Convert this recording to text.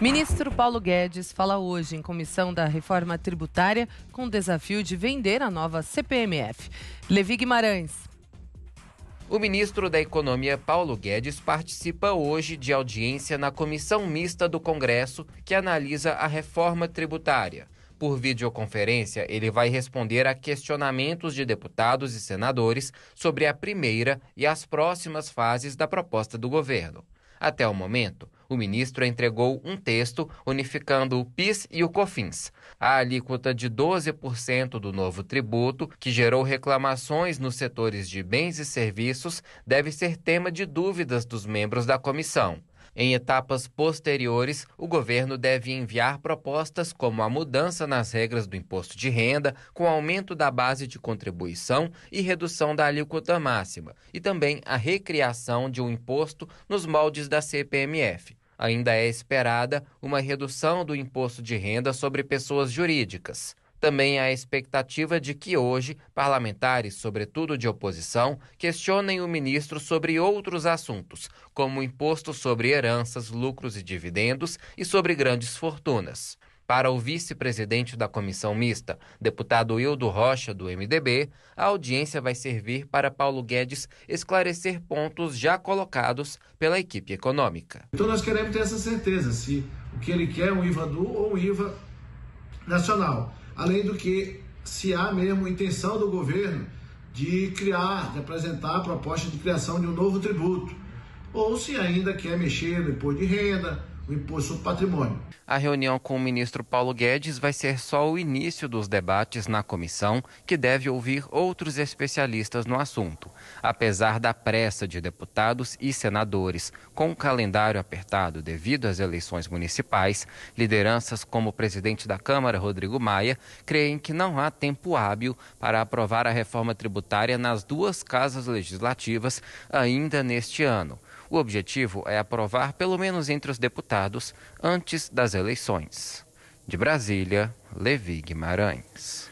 Ministro Paulo Guedes fala hoje em comissão da reforma tributária com o desafio de vender a nova CPMF. Levi Guimarães. O ministro da Economia Paulo Guedes participa hoje de audiência na comissão mista do Congresso que analisa a reforma tributária. Por videoconferência, ele vai responder a questionamentos de deputados e senadores sobre a primeira e as próximas fases da proposta do governo. Até o momento, o ministro entregou um texto unificando o PIS e o COFINS. A alíquota de 12% do novo tributo, que gerou reclamações nos setores de bens e serviços, deve ser tema de dúvidas dos membros da comissão. Em etapas posteriores, o governo deve enviar propostas como a mudança nas regras do imposto de renda, com aumento da base de contribuição e redução da alíquota máxima, e também a recriação de um imposto nos moldes da CPMF. Ainda é esperada uma redução do imposto de renda sobre pessoas jurídicas. Também há a expectativa de que hoje parlamentares, sobretudo de oposição, questionem o ministro sobre outros assuntos, como o imposto sobre heranças, lucros e dividendos e sobre grandes fortunas. Para o vice-presidente da comissão mista, deputado Hildo Rocha, do MDB, a audiência vai servir para Paulo Guedes esclarecer pontos já colocados pela equipe econômica. Então nós queremos ter essa certeza se o que ele quer é um IVA do ou um IVA nacional. Além do que, se há mesmo intenção do governo de criar, de apresentar a proposta de criação de um novo tributo, ou se ainda quer mexer no imposto de renda, o imposto sobre patrimônio. A reunião com o ministro Paulo Guedes vai ser só o início dos debates na comissão, que deve ouvir outros especialistas no assunto. Apesar da pressa de deputados e senadores, com o calendário apertado devido às eleições municipais, lideranças como o presidente da Câmara, Rodrigo Maia, creem que não há tempo hábil para aprovar a reforma tributária nas duas casas legislativas ainda neste ano. O objetivo é aprovar pelo menos entre os deputados antes das eleições. De Brasília, Levi Guimarães.